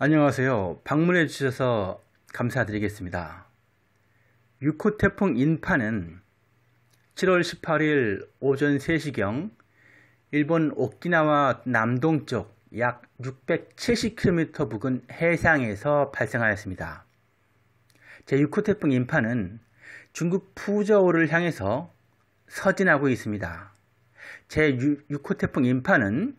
안녕하세요. 방문해 주셔서 감사드리겠습니다. 6호 태풍 인파는 7월 18일 오전 3시경 일본 오키나와 남동쪽 약 670km 부근 해상에서 발생하였습니다. 제6호 태풍 인파는 중국 푸저우를 향해서 서진하고 있습니다. 제6호 태풍 인파는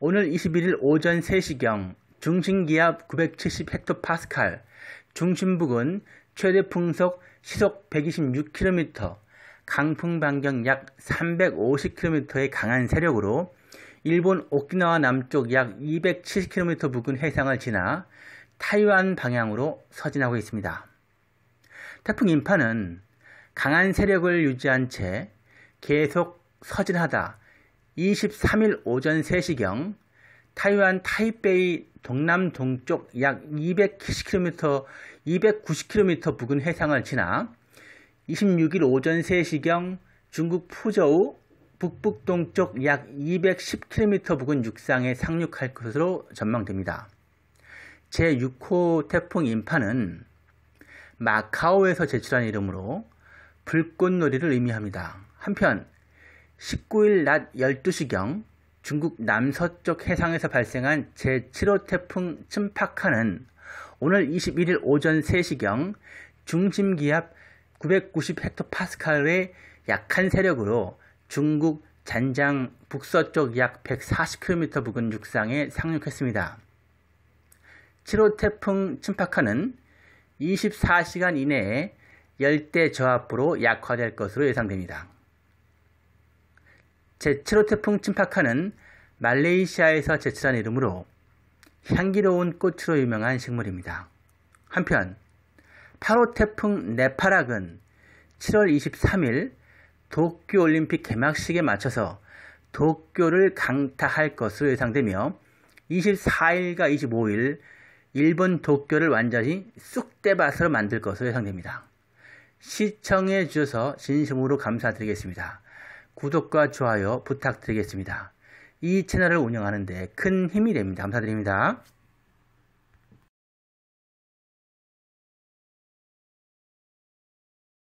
오늘 21일 오전 3시경 중심기압 970헥토파스칼, 중심부근 최대 풍속 시속 126km, 강풍 반경 약 350km의 강한 세력으로 일본 오키나와 남쪽 약 270km 부근 해상을 지나 타이완 방향으로 서진하고 있습니다. 태풍 인파는 강한 세력을 유지한 채 계속 서진하다 23일 오전 3시경 타이완 타이베이 동남 동쪽 약2 7 0 k m 290km 부근 해상을 지나 26일 오전 3시경 중국 푸저우 북북동쪽 약 210km 부근 육상에 상륙할 것으로 전망됩니다. 제6호 태풍 인파는 마카오에서 제출한 이름으로 불꽃놀이를 의미합니다. 한편 19일 낮 12시경 중국 남서쪽 해상에서 발생한 제7호 태풍 츠파카는 오늘 21일 오전 3시경 중심기압 990헥토파스칼의 약한 세력으로 중국 잔장 북서쪽 약 140km 부근 육상에 상륙했습니다. 7호 태풍 츠파카는 24시간 이내에 열대 저압으로 약화될 것으로 예상됩니다. 제7호 태풍 침파카는 말레이시아에서 제출한 이름으로 향기로운 꽃으로 유명한 식물입니다. 한편 8호 태풍 네파락은 7월 23일 도쿄올림픽 개막식에 맞춰서 도쿄를 강타할 것으로 예상되며 24일과 25일 일본 도쿄를 완전히 쑥대밭으로 만들 것으로 예상됩니다. 시청해 주셔서 진심으로 감사드리겠습니다. 구독과 좋아요 부탁드리겠습니다. 이 채널을 운영하는데 큰 힘이 됩니다. 감사드립니다.